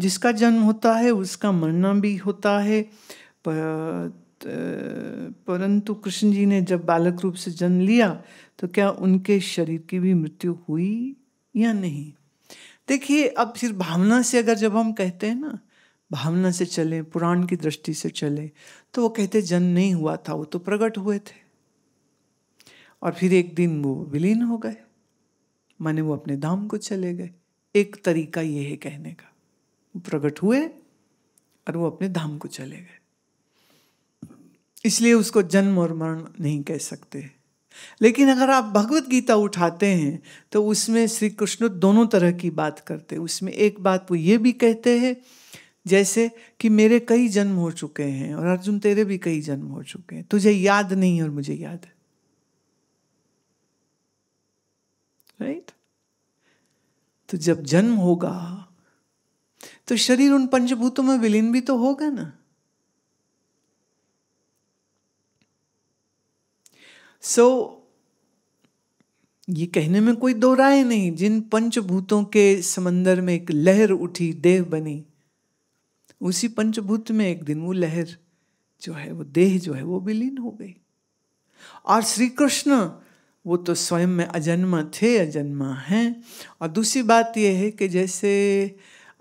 जिसका जन्म होता है उसका मरना भी होता है परंतु कृष्ण जी ने जब बालक रूप से जन्म लिया तो क्या उनके शरीर की भी मृत्यु हुई या नहीं देखिए अब फिर भावना से अगर जब हम कहते हैं ना भावना से चले पुराण की दृष्टि से चले तो वो कहते जन्म नहीं हुआ था वो तो प्रकट हुए थे और फिर एक दिन वो विलीन हो गए माने वो अपने धाम को चले गए एक तरीका ये है कहने का प्रकट हुए और वो अपने धाम को चले गए इसलिए उसको जन्म और मरण नहीं कह सकते लेकिन अगर आप भगवत गीता उठाते हैं तो उसमें श्री कृष्ण दोनों तरह की बात करते हैं उसमें एक बात वो ये भी कहते हैं जैसे कि मेरे कई जन्म हो चुके हैं और अर्जुन तेरे भी कई जन्म हो चुके हैं तुझे याद नहीं और मुझे याद है राइट right? तो जब जन्म होगा तो शरीर उन पंचभूतों में विलीन भी तो होगा ना सो so, ये कहने में कोई दो राय नहीं जिन पंचभूतों के समंदर में एक लहर उठी देह बनी उसी पंचभूत में एक दिन वो लहर जो है वो देह जो है वो विलीन हो गई और श्री कृष्ण वो तो स्वयं में अजन्मा थे अजन्मा हैं और दूसरी बात यह है कि जैसे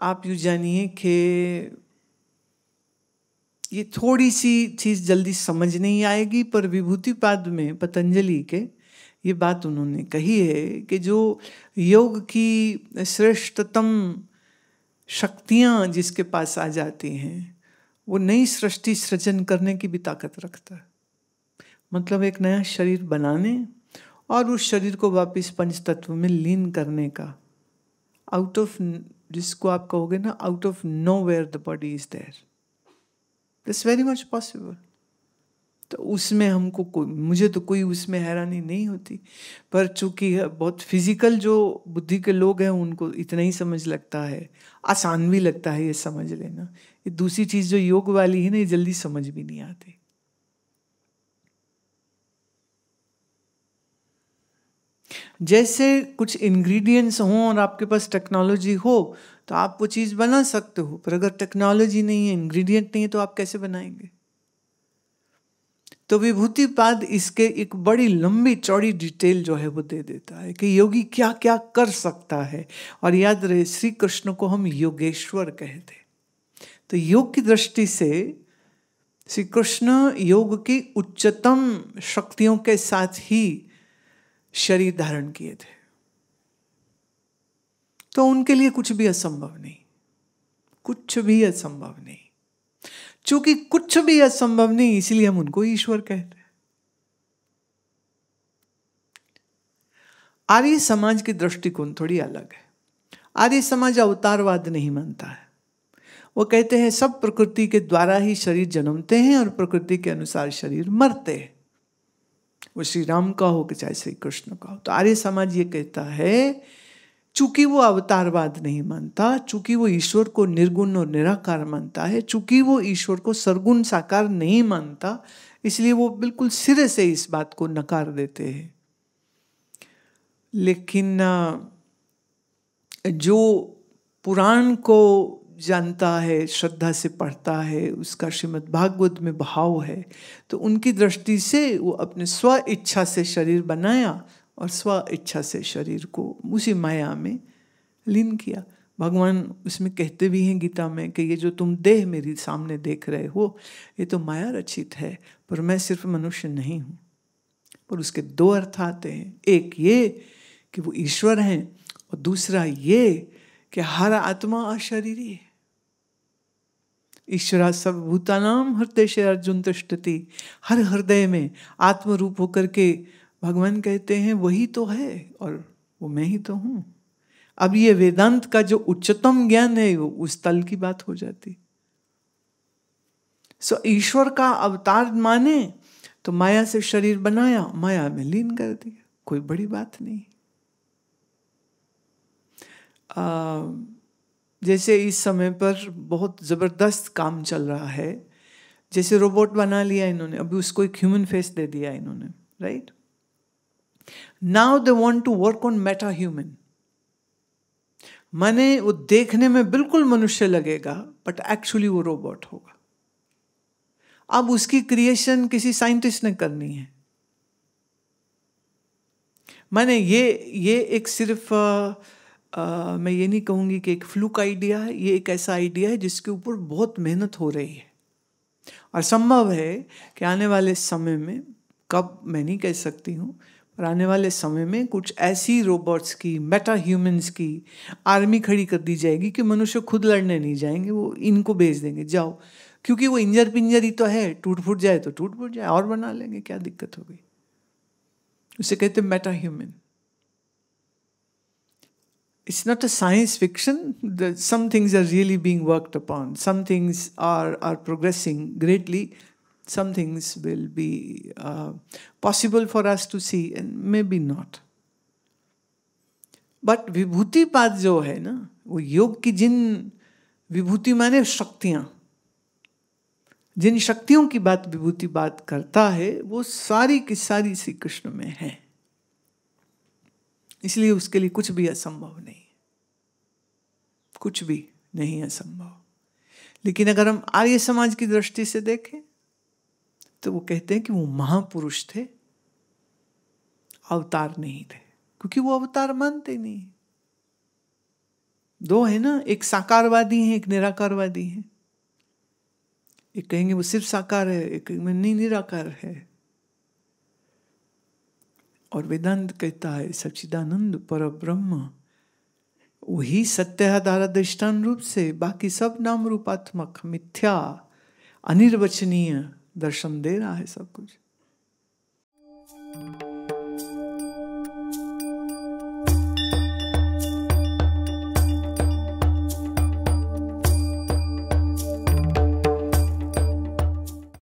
आप यूँ जानिए कि ये थोड़ी सी चीज़ जल्दी समझ नहीं आएगी पर विभूतिपाद में पतंजलि के ये बात उन्होंने कही है कि जो योग की श्रेष्ठतम शक्तियाँ जिसके पास आ जाती हैं वो नई सृष्टि सृजन करने की भी ताकत रखता है मतलब एक नया शरीर बनाने और उस शरीर को वापस पंच तत्व में लीन करने का आउट ऑफ जिसको आप कहोगे ना out of nowhere the body is there this very much possible तो उसमें हमको कोई मुझे तो कोई उसमें हैरानी नहीं होती पर चूंकि बहुत फिजिकल जो बुद्धि के लोग हैं उनको इतना ही समझ लगता है आसान भी लगता है ये समझ लेना ये दूसरी चीज़ जो योग वाली है ना ये जल्दी समझ भी नहीं आती जैसे कुछ इंग्रेडिएंट्स हों और आपके पास टेक्नोलॉजी हो तो आप वो चीज़ बना सकते हो पर अगर टेक्नोलॉजी नहीं है इंग्रेडिएंट नहीं है तो आप कैसे बनाएंगे तो विभूतिपाद इसके एक बड़ी लंबी चौड़ी डिटेल जो है वो दे देता है कि योगी क्या क्या कर सकता है और याद रहे श्री कृष्ण को हम योगेश्वर कहते तो योग की दृष्टि से श्री कृष्ण योग की उच्चतम शक्तियों के साथ ही शरीर धारण किए थे तो उनके लिए कुछ भी असंभव नहीं कुछ भी असंभव नहीं चूंकि कुछ भी असंभव नहीं इसलिए हम उनको ईश्वर कहते हैं आर्य समाज की दृष्टिकोण थोड़ी अलग है आर्य समाज अवतारवाद नहीं मानता है वो कहते हैं सब प्रकृति के द्वारा ही शरीर जन्मते हैं और प्रकृति के अनुसार शरीर मरते हैं वो श्री राम का हो कि चाहे श्री कृष्ण का हो तो आर्य समाज ये कहता है चूंकि वो अवतारवाद नहीं मानता चूंकि वो ईश्वर को निर्गुण और निराकार मानता है चूंकि वो ईश्वर को सरगुण साकार नहीं मानता इसलिए वो बिल्कुल सिरे से इस बात को नकार देते हैं लेकिन जो पुराण को जानता है श्रद्धा से पढ़ता है उसका श्रीमद् भागवत में भाव है तो उनकी दृष्टि से वो अपने स्व इच्छा से शरीर बनाया और स्व इच्छा से शरीर को उसी माया में लीन किया भगवान उसमें कहते भी हैं गीता में कि ये जो तुम देह मेरी सामने देख रहे हो ये तो माया रचित है पर मैं सिर्फ मनुष्य नहीं हूँ पर उसके दो अर्थ आते हैं एक ये कि वो ईश्वर हैं और दूसरा ये कि हर आत्मा अशरीरी है ईश्वर सब भूतानाम हृदय से अर्जुन तिष्ठति हर हृदय में आत्म रूप होकर के भगवान कहते हैं वही तो है और वो मैं ही तो हूँ अब ये वेदांत का जो उच्चतम ज्ञान है वो उस तल की बात हो जाती सो ईश्वर का अवतार माने तो माया से शरीर बनाया माया में लीन कर दिया कोई बड़ी बात नहीं आ, जैसे इस समय पर बहुत ज़बरदस्त काम चल रहा है जैसे रोबोट बना लिया इन्होंने अभी उसको एक ह्यूमन फेस दे दिया इन्होंने right now they want to work on meta human माने वो देखने में बिल्कुल मनुष्य लगेगा बट एक्चुअली वो रोबोट होगा अब उसकी क्रिएशन किसी साइंटिस्ट ने करनी है माने ये ये एक सिर्फ आ, मैं ये नहीं कहूँगी कि एक फ्लूक आइडिया है ये एक ऐसा आइडिया है जिसके ऊपर बहुत मेहनत हो रही है और संभव है कि आने वाले समय में कब मैं नहीं कह सकती हूँ पर आने वाले समय में कुछ ऐसी रोबोट्स की मेटा ह्यूमंस की आर्मी खड़ी कर दी जाएगी कि मनुष्य खुद लड़ने नहीं जाएंगे वो इनको भेज देंगे जाओ क्योंकि वो इंजर पिंजर ही तो है टूट फूट जाए तो टूट फूट जाए और बना लेंगे क्या दिक्कत होगी उसे कहते meta human it's not a science fiction. The, some things are really being worked upon. Some things are, are progressing greatly. Some things will be uh, possible for us to see and maybe not. But Vibhuti Pada जो है ना वो योग की जिन विभूति माने शक्तियाँ जिन शक्तियों की बात विभूति बात करता है वो सारी की सारी श्री कृष्ण में है इसलिए उसके लिए कुछ भी असंभव कुछ भी नहीं असंभव लेकिन अगर हम आर्य समाज की दृष्टि से देखें तो वो कहते हैं कि वो महापुरुष थे अवतार नहीं थे क्योंकि वो अवतार मानते नहीं दो है ना एक साकारवादी है एक निराकारवादी है एक कहेंगे वो सिर्फ साकार है एक कहेंगे नहीं निराकार है और वेदांत कहता है सच्चिदानंद पर ब्रह्म वही सत्य आधार दृष्टान रूप से बाकी सब नाम रूपात्मक मिथ्या अनिर्वचनीय दर्शन दे रहा है सब कुछ